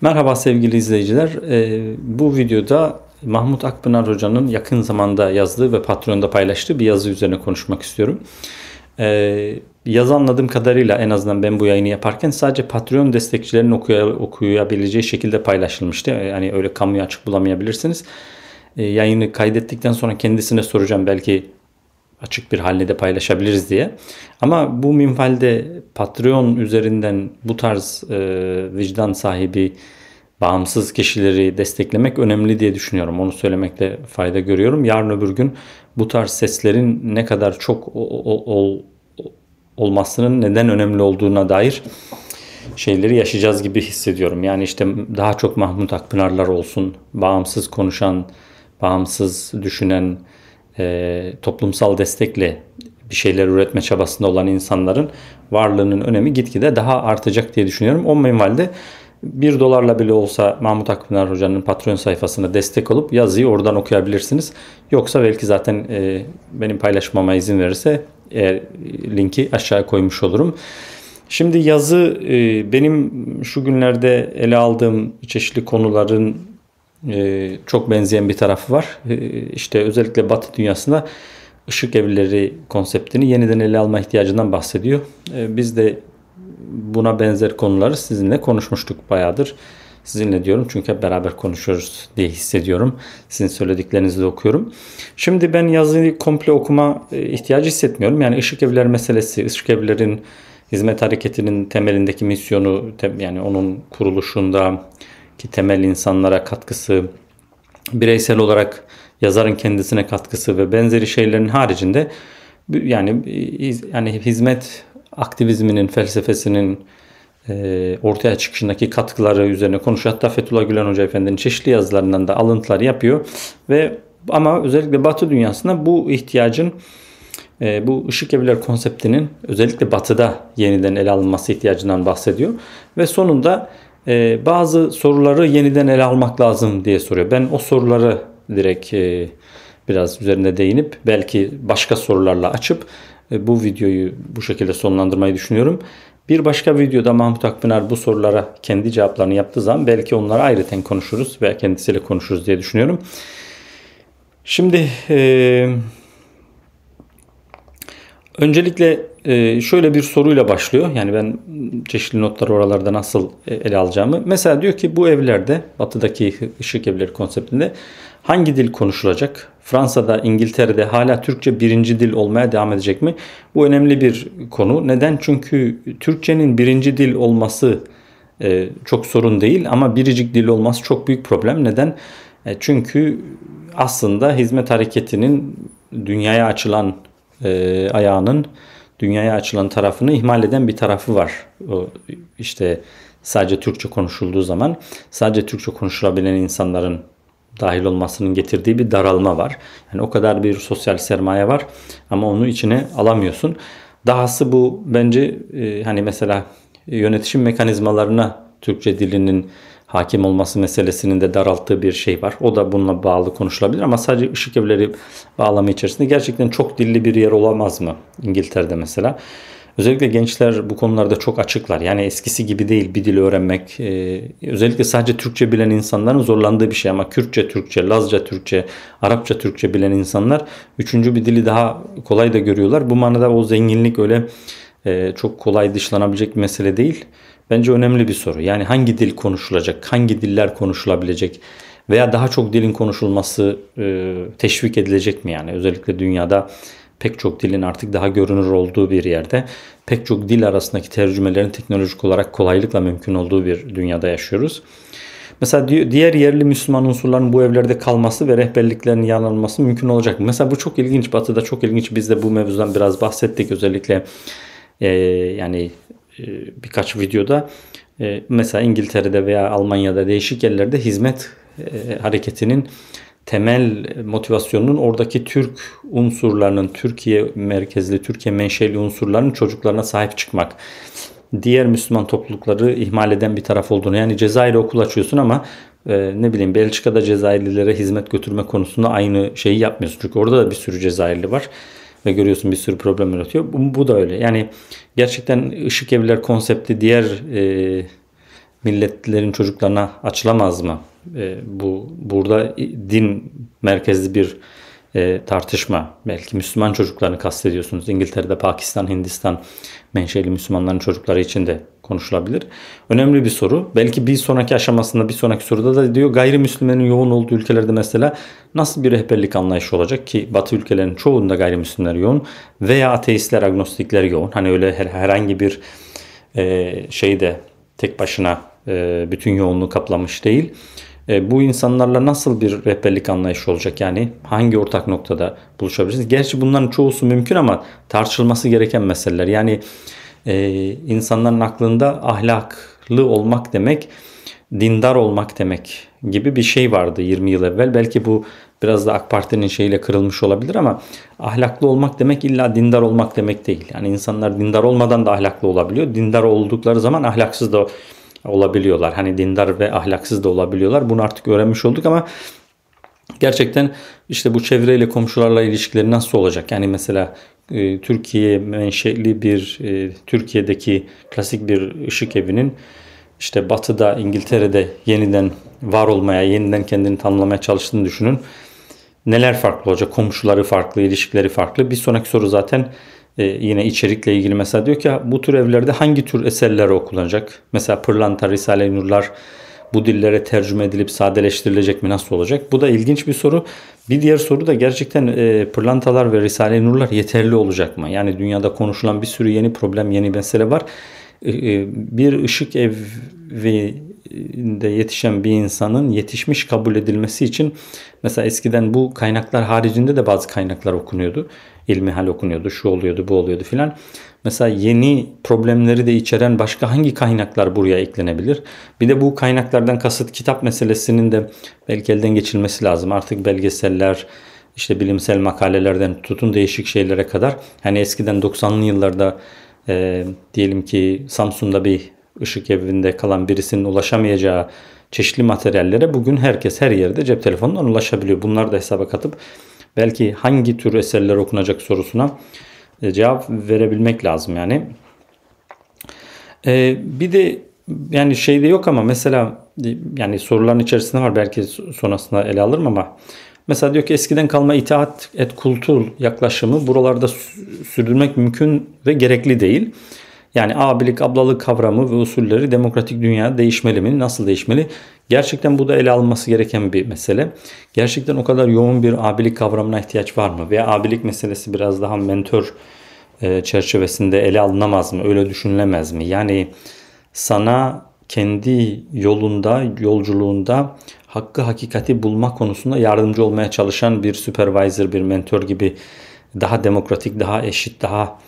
Merhaba sevgili izleyiciler. Ee, bu videoda Mahmut Akpınar Hoca'nın yakın zamanda yazdığı ve Patreon'da paylaştığı bir yazı üzerine konuşmak istiyorum. Ee, yazı anladığım kadarıyla en azından ben bu yayını yaparken sadece Patreon destekçilerinin okuyabileceği şekilde paylaşılmıştı. Ee, yani öyle kamuya açık bulamayabilirsiniz. Yayını kaydettikten sonra kendisine soracağım belki açık bir halde de paylaşabiliriz diye. Ama bu minvalde Patreon üzerinden bu tarz e, vicdan sahibi bağımsız kişileri desteklemek önemli diye düşünüyorum. Onu söylemekte fayda görüyorum. Yarın öbür gün bu tarz seslerin ne kadar çok ol, ol, olmasının neden önemli olduğuna dair şeyleri yaşayacağız gibi hissediyorum. Yani işte daha çok Mahmut Akpınarlar olsun, bağımsız konuşan, bağımsız düşünen, e, toplumsal destekle bir şeyler üretme çabasında olan insanların varlığının önemi gitgide daha artacak diye düşünüyorum. O minvalde 1 dolarla bile olsa Mahmut Akpınar Hoca'nın Patreon sayfasına destek olup yazıyı oradan okuyabilirsiniz. Yoksa belki zaten e, benim paylaşmama izin verirse eğer linki aşağıya koymuş olurum. Şimdi yazı e, benim şu günlerde ele aldığım çeşitli konuların ee, çok benzeyen bir tarafı var. Ee, işte özellikle Batı dünyasında ışık evleri konseptini yeniden ele alma ihtiyacından bahsediyor. Ee, biz de buna benzer konuları sizinle konuşmuştuk bayağıdır. Sizinle diyorum çünkü hep beraber konuşuyoruz diye hissediyorum. Sizin söylediklerinizi de okuyorum. Şimdi ben yazıyı komple okuma e, ihtiyacı hissetmiyorum. Yani ışık evler meselesi, ışık evlerin hizmet hareketinin temelindeki misyonu yani onun kuruluşunda ki temel insanlara katkısı, bireysel olarak yazarın kendisine katkısı ve benzeri şeylerin haricinde yani yani hizmet aktivizminin felsefesinin e, ortaya çıkışındaki katkıları üzerine konuşuyor. Hatta Fethullah Gülen Hoca Efendi'nin çeşitli yazılarından da alıntılar yapıyor ve ama özellikle Batı dünyasında bu ihtiyacın e, bu ışık evler konseptinin özellikle batıda yeniden ele alınması ihtiyacından bahsediyor. Ve sonunda e, bazı soruları yeniden ele almak lazım diye soruyor. Ben o soruları direkt e, biraz üzerine değinip belki başka sorularla açıp e, bu videoyu bu şekilde sonlandırmayı düşünüyorum. Bir başka videoda Mahmut Akpınar bu sorulara kendi cevaplarını yaptığı zaman belki onları ayrıten konuşuruz veya kendisiyle konuşuruz diye düşünüyorum. Şimdi e, öncelikle ee, şöyle bir soruyla başlıyor. Yani ben çeşitli notları oralarda nasıl e, ele alacağımı. Mesela diyor ki bu evlerde batıdaki ışık evleri konseptinde hangi dil konuşulacak? Fransa'da, İngiltere'de hala Türkçe birinci dil olmaya devam edecek mi? Bu önemli bir konu. Neden? Çünkü Türkçenin birinci dil olması e, çok sorun değil ama biricik dil olması çok büyük problem. Neden? E, çünkü aslında hizmet hareketinin dünyaya açılan e, ayağının dünyaya açılan tarafını ihmal eden bir tarafı var. İşte sadece Türkçe konuşulduğu zaman sadece Türkçe konuşulabilen insanların dahil olmasının getirdiği bir daralma var. Yani o kadar bir sosyal sermaye var ama onu içine alamıyorsun. Dahası bu bence e, hani mesela yönetişim mekanizmalarına Türkçe dilinin hakim olması meselesinin de daralttığı bir şey var. O da bununla bağlı konuşulabilir ama sadece ışık evleri bağlamı içerisinde gerçekten çok dilli bir yer olamaz mı İngiltere'de mesela? Özellikle gençler bu konularda çok açıklar. Yani eskisi gibi değil bir dil öğrenmek. Ee, özellikle sadece Türkçe bilen insanların zorlandığı bir şey ama Kürtçe, Türkçe, Lazca, Türkçe, Arapça, Türkçe bilen insanlar üçüncü bir dili daha kolay da görüyorlar. Bu manada o zenginlik öyle e, çok kolay dışlanabilecek bir mesele değil. Bence önemli bir soru. Yani hangi dil konuşulacak, hangi diller konuşulabilecek veya daha çok dilin konuşulması e, teşvik edilecek mi yani? Özellikle dünyada pek çok dilin artık daha görünür olduğu bir yerde pek çok dil arasındaki tercümelerin teknolojik olarak kolaylıkla mümkün olduğu bir dünyada yaşıyoruz. Mesela diğer yerli Müslüman unsurların bu evlerde kalması ve rehberliklerin yanılması mümkün olacak. Mesela bu çok ilginç. Batı'da çok ilginç. Biz de bu mevzudan biraz bahsettik. Özellikle e, yani e, birkaç videoda e, mesela İngiltere'de veya Almanya'da değişik yerlerde hizmet e, hareketinin temel motivasyonunun oradaki Türk unsurlarının, Türkiye merkezli, Türkiye menşeli unsurların çocuklarına sahip çıkmak. Diğer Müslüman toplulukları ihmal eden bir taraf olduğunu. Yani Cezayir'e okul açıyorsun ama e, ne bileyim Belçika'da Cezayirlilere hizmet götürme konusunda aynı şeyi yapmıyorsun. Çünkü orada da bir sürü Cezayirli var ve görüyorsun bir sürü problem yaratıyor. Bu, bu da öyle. Yani gerçekten ışık evler konsepti diğer e, milletlerin çocuklarına açılamaz mı? E, bu burada din merkezli bir e, tartışma. Belki Müslüman çocuklarını kastediyorsunuz. İngiltere'de, Pakistan, Hindistan menşeli Müslümanların çocukları için de konuşulabilir. Önemli bir soru. Belki bir sonraki aşamasında bir sonraki soruda da diyor gayrimüslimlerin yoğun olduğu ülkelerde mesela nasıl bir rehberlik anlayışı olacak ki batı ülkelerinin çoğunda gayrimüslimler yoğun veya ateistler, agnostikler yoğun. Hani öyle herhangi bir e, şeyde tek başına e, bütün yoğunluğu kaplamış değil. E, bu insanlarla nasıl bir rehberlik anlayışı olacak? Yani hangi ortak noktada buluşabilirsiniz? Gerçi bunların çoğusu mümkün ama tartışılması gereken meseleler. Yani e, insanların aklında ahlaklı olmak demek, dindar olmak demek gibi bir şey vardı 20 yıl evvel. Belki bu biraz da AK Parti'nin şeyiyle kırılmış olabilir ama ahlaklı olmak demek illa dindar olmak demek değil. Yani insanlar dindar olmadan da ahlaklı olabiliyor. Dindar oldukları zaman ahlaksız da olabiliyorlar. Hani dindar ve ahlaksız da olabiliyorlar. Bunu artık öğrenmiş olduk ama gerçekten işte bu çevreyle komşularla ilişkileri nasıl olacak? Yani mesela e, Türkiye menşeli bir e, Türkiye'deki klasik bir ışık evinin işte batıda İngiltere'de yeniden var olmaya, yeniden kendini tanımlamaya çalıştığını düşünün. Neler farklı olacak? Komşuları farklı, ilişkileri farklı. Bir sonraki soru zaten e, yine içerikle ilgili mesela diyor ki bu tür evlerde hangi tür eserler okunacak? Mesela Pırlanta, Risale-i Nurlar bu dillere tercüme edilip sadeleştirilecek mi? Nasıl olacak? Bu da ilginç bir soru. Bir diğer soru da gerçekten e, pırlantalar ve Risale-i Nurlar yeterli olacak mı? Yani dünyada konuşulan bir sürü yeni problem, yeni mesele var. E, e, bir ışık evinde yetişen bir insanın yetişmiş kabul edilmesi için mesela eskiden bu kaynaklar haricinde de bazı kaynaklar okunuyordu. İlmihal okunuyordu, şu oluyordu, bu oluyordu filan. Mesela yeni problemleri de içeren başka hangi kaynaklar buraya eklenebilir? Bir de bu kaynaklardan kasıt kitap meselesinin de belki elden geçilmesi lazım. Artık belgeseller, işte bilimsel makalelerden tutun değişik şeylere kadar. Hani eskiden 90'lı yıllarda e, diyelim ki Samsun'da bir ışık evinde kalan birisinin ulaşamayacağı çeşitli materyallere bugün herkes her yerde cep telefonundan ulaşabiliyor. Bunları da hesaba katıp belki hangi tür eserler okunacak sorusuna e, cevap verebilmek lazım yani. E, bir de yani şeyde yok ama mesela e, yani soruların içerisinde var belki sonrasında ele alırım ama mesela diyor ki eskiden kalma itaat et kultur yaklaşımı buralarda sürdürmek mümkün ve gerekli değil. Yani abilik, ablalık kavramı ve usulleri demokratik dünya değişmeli mi? Nasıl değişmeli? Gerçekten bu da ele alınması gereken bir mesele. Gerçekten o kadar yoğun bir abilik kavramına ihtiyaç var mı? Veya abilik meselesi biraz daha mentor e, çerçevesinde ele alınamaz mı? Öyle düşünülemez mi? Yani sana kendi yolunda, yolculuğunda hakkı hakikati bulma konusunda yardımcı olmaya çalışan bir supervisor, bir mentor gibi daha demokratik, daha eşit, daha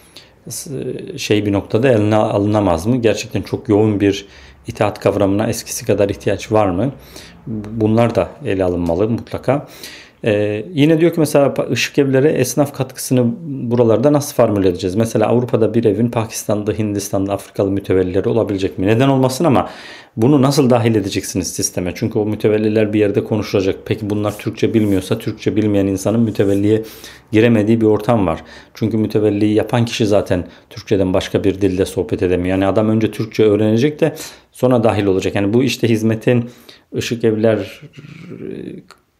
şey bir noktada eline alınamaz mı? Gerçekten çok yoğun bir itaat kavramına eskisi kadar ihtiyaç var mı? Bunlar da ele alınmalı mutlaka. Ee, yine diyor ki mesela ışık evlere esnaf katkısını buralarda nasıl formüle edeceğiz? Mesela Avrupa'da bir evin Pakistan'da, Hindistan'da, Afrikalı mütevellileri olabilecek mi? Neden olmasın ama bunu nasıl dahil edeceksiniz sisteme? Çünkü o mütevelliler bir yerde konuşulacak. Peki bunlar Türkçe bilmiyorsa Türkçe bilmeyen insanın mütevelliye giremediği bir ortam var. Çünkü mütevelliyi yapan kişi zaten Türkçeden başka bir dilde sohbet edemiyor. Yani adam önce Türkçe öğrenecek de sonra dahil olacak. Yani bu işte hizmetin ışık evler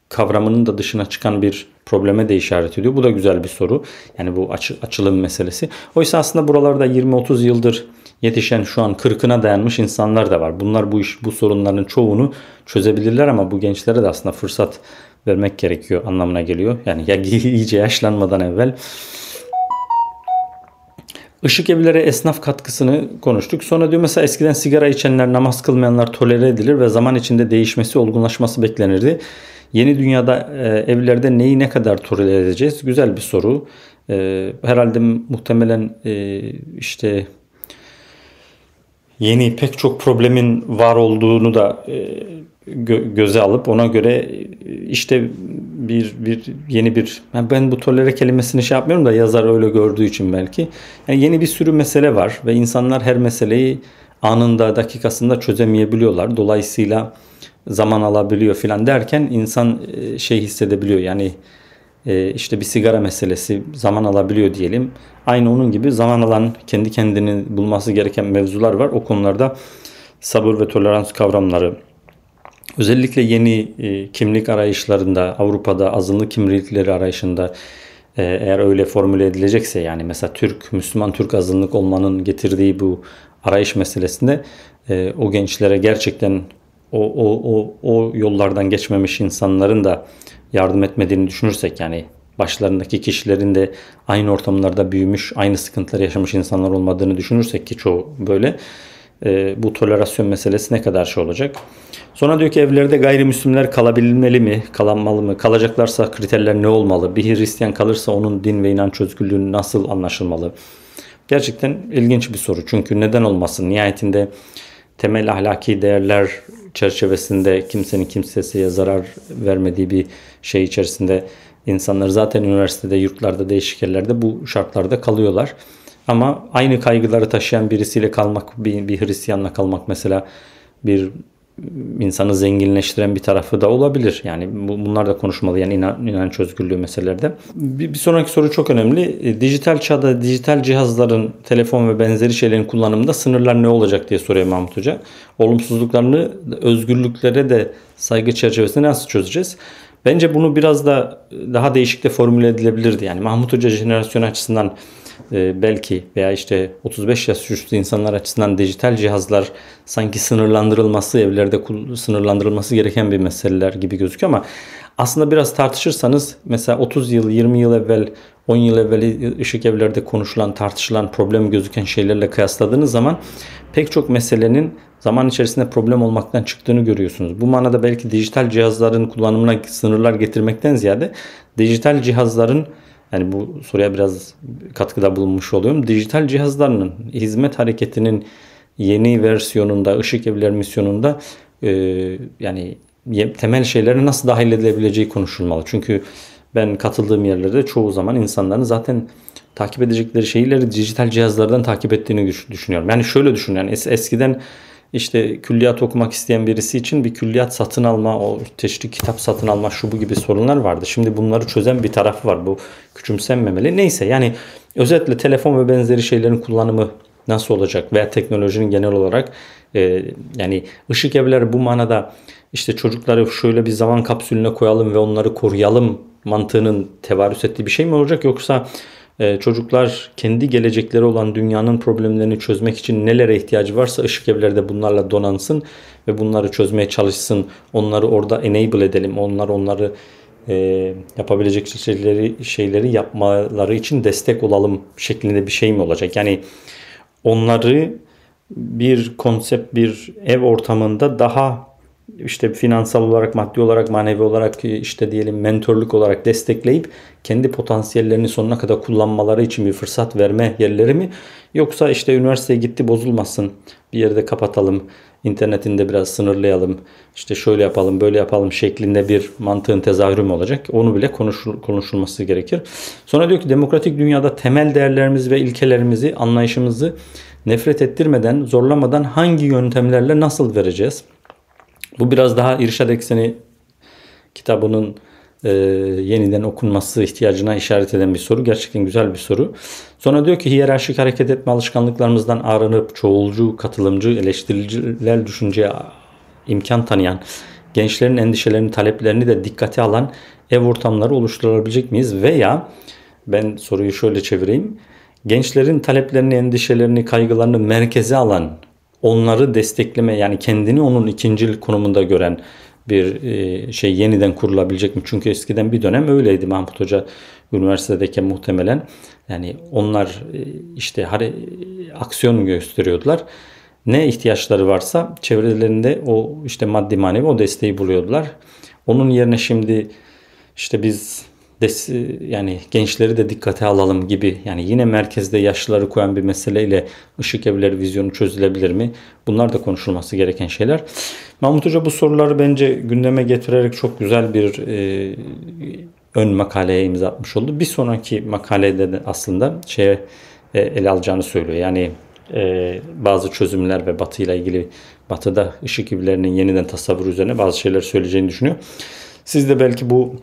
kavramının da dışına çıkan bir probleme de işaret ediyor. Bu da güzel bir soru. Yani bu açı, açılım meselesi. Oysa aslında buralarda 20-30 yıldır yetişen şu an 40'ına dayanmış insanlar da var. Bunlar bu iş bu sorunların çoğunu çözebilirler ama bu gençlere de aslında fırsat vermek gerekiyor anlamına geliyor. Yani ya iyice yaşlanmadan evvel Işık evlere esnaf katkısını konuştuk. Sonra diyor mesela eskiden sigara içenler, namaz kılmayanlar tolere edilir ve zaman içinde değişmesi, olgunlaşması beklenirdi. Yeni dünyada e, evlerde neyi ne kadar tolere edeceğiz? Güzel bir soru. E, herhalde muhtemelen e, işte yeni pek çok problemin var olduğunu da göze alıp ona göre işte bir bir yeni bir ben bu tolere kelimesini şey yapmıyorum da yazar öyle gördüğü için belki yani yeni bir sürü mesele var ve insanlar her meseleyi anında dakikasında çözemeyebiliyorlar. Dolayısıyla zaman alabiliyor filan derken insan e, şey hissedebiliyor yani e, işte bir sigara meselesi zaman alabiliyor diyelim. Aynı onun gibi zaman alan kendi kendini bulması gereken mevzular var. O konularda sabır ve tolerans kavramları özellikle yeni e, kimlik arayışlarında Avrupa'da azınlık kimlikleri arayışında eğer öyle formüle edilecekse yani mesela Türk, Müslüman Türk azınlık olmanın getirdiği bu arayış meselesinde o gençlere gerçekten o, o, o, o yollardan geçmemiş insanların da yardım etmediğini düşünürsek yani başlarındaki kişilerin de aynı ortamlarda büyümüş, aynı sıkıntıları yaşamış insanlar olmadığını düşünürsek ki çoğu böyle e, bu tolerasyon meselesi ne kadar şey olacak. Sonra diyor ki evlerde gayrimüslimler kalabilmeli mi, kalanmalı mı, kalacaklarsa kriterler ne olmalı, bir Hristiyan kalırsa onun din ve inanç özgürlüğü nasıl anlaşılmalı? Gerçekten ilginç bir soru çünkü neden olmasın nihayetinde temel ahlaki değerler çerçevesinde kimsenin kimseye zarar vermediği bir şey içerisinde insanlar zaten üniversitede, yurtlarda, değişik yerlerde bu şartlarda kalıyorlar. Ama aynı kaygıları taşıyan birisiyle kalmak, bir, bir Hristiyanla kalmak mesela bir insanı zenginleştiren bir tarafı da olabilir. Yani bunlar da konuşmalı yani inan, inanç özgürlüğü meselelerde. Bir, bir sonraki soru çok önemli. E, dijital çağda dijital cihazların, telefon ve benzeri şeylerin kullanımında sınırlar ne olacak diye soruyor Mahmut Hoca. Olumsuzluklarını özgürlüklere de saygı çerçevesinde nasıl çözeceğiz? Bence bunu biraz da daha değişikte formüle edilebilirdi. Yani Mahmut Hoca jenerasyon açısından e, belki veya işte 35 yaş üstü insanlar açısından dijital cihazlar sanki sınırlandırılması, evlerde sınırlandırılması gereken bir meseleler gibi gözüküyor ama aslında biraz tartışırsanız mesela 30 yıl, 20 yıl evvel, 10 yıl evvel ışık evlerde konuşulan, tartışılan, problem gözüken şeylerle kıyasladığınız zaman pek çok meselenin zaman içerisinde problem olmaktan çıktığını görüyorsunuz. Bu manada belki dijital cihazların kullanımına sınırlar getirmekten ziyade dijital cihazların yani bu soruya biraz katkıda bulunmuş oluyorum. Dijital cihazlarının hizmet hareketinin yeni versiyonunda, ışık evler misyonunda e, yani temel şeylere nasıl dahil edilebileceği konuşulmalı. Çünkü ben katıldığım yerlerde çoğu zaman insanların zaten takip edecekleri şeyleri dijital cihazlardan takip ettiğini düşünüyorum. Yani şöyle düşün yani es- eskiden işte külliyat okumak isteyen birisi için bir külliyat satın alma, o teşrik kitap satın alma şu bu gibi sorunlar vardı. Şimdi bunları çözen bir tarafı var bu küçümsenmemeli. Neyse yani özetle telefon ve benzeri şeylerin kullanımı nasıl olacak veya teknolojinin genel olarak e, yani ışık evleri bu manada işte çocukları şöyle bir zaman kapsülüne koyalım ve onları koruyalım mantığının tevarüs ettiği bir şey mi olacak yoksa ee, çocuklar kendi gelecekleri olan dünyanın problemlerini çözmek için nelere ihtiyacı varsa ışık evleri de bunlarla donansın ve bunları çözmeye çalışsın. Onları orada enable edelim. Onlar onları e, yapabilecek şeyleri, şeyleri yapmaları için destek olalım şeklinde bir şey mi olacak? Yani onları bir konsept, bir ev ortamında daha işte finansal olarak, maddi olarak, manevi olarak işte diyelim mentorluk olarak destekleyip kendi potansiyellerini sonuna kadar kullanmaları için bir fırsat verme yerleri mi? Yoksa işte üniversiteye gitti bozulmasın bir yerde kapatalım, internetinde biraz sınırlayalım, işte şöyle yapalım, böyle yapalım şeklinde bir mantığın tezahürü mü olacak? Onu bile konuşul konuşulması gerekir. Sonra diyor ki demokratik dünyada temel değerlerimiz ve ilkelerimizi, anlayışımızı nefret ettirmeden, zorlamadan hangi yöntemlerle nasıl vereceğiz? Bu biraz daha irşad ekseni kitabının e, yeniden okunması ihtiyacına işaret eden bir soru. Gerçekten güzel bir soru. Sonra diyor ki hiyerarşik hareket etme alışkanlıklarımızdan aranıp çoğulcu, katılımcı, eleştiriciler düşünceye imkan tanıyan, gençlerin endişelerini, taleplerini de dikkate alan ev ortamları oluşturabilecek miyiz? Veya ben soruyu şöyle çevireyim. Gençlerin taleplerini, endişelerini, kaygılarını merkeze alan onları destekleme yani kendini onun ikincil konumunda gören bir e, şey yeniden kurulabilecek mi? Çünkü eskiden bir dönem öyleydi Mahmut Hoca üniversitedeki muhtemelen yani onlar e, işte hani aksiyon gösteriyordular. Ne ihtiyaçları varsa çevrelerinde o işte maddi manevi o desteği buluyordular. Onun yerine şimdi işte biz des, yani gençleri de dikkate alalım gibi yani yine merkezde yaşlıları koyan bir meseleyle ışık evleri vizyonu çözülebilir mi? Bunlar da konuşulması gereken şeyler. Mahmut Hoca bu soruları bence gündeme getirerek çok güzel bir e, ön makaleye imza atmış oldu. Bir sonraki makalede de aslında şeye e, ele alacağını söylüyor. Yani e, bazı çözümler ve Batı ile ilgili Batı'da ışık evlerinin yeniden tasavvuru üzerine bazı şeyler söyleyeceğini düşünüyor. Siz de belki bu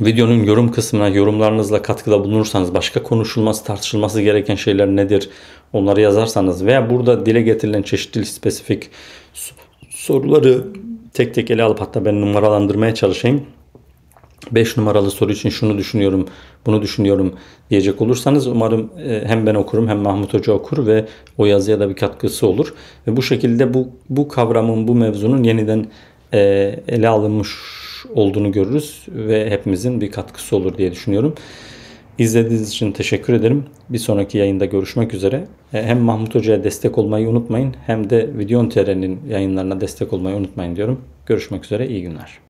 Videonun yorum kısmına yorumlarınızla katkıda bulunursanız başka konuşulması tartışılması gereken şeyler nedir onları yazarsanız veya burada dile getirilen çeşitli spesifik soruları tek tek ele alıp hatta ben numaralandırmaya çalışayım. 5 numaralı soru için şunu düşünüyorum, bunu düşünüyorum diyecek olursanız umarım e, hem ben okurum hem Mahmut Hoca okur ve o yazıya da bir katkısı olur. Ve bu şekilde bu, bu kavramın, bu mevzunun yeniden e, ele alınmış olduğunu görürüz ve hepimizin bir katkısı olur diye düşünüyorum. İzlediğiniz için teşekkür ederim. Bir sonraki yayında görüşmek üzere. E, hem Mahmut Hoca'ya destek olmayı unutmayın hem de Videon TR'nin yayınlarına destek olmayı unutmayın diyorum. Görüşmek üzere, iyi günler.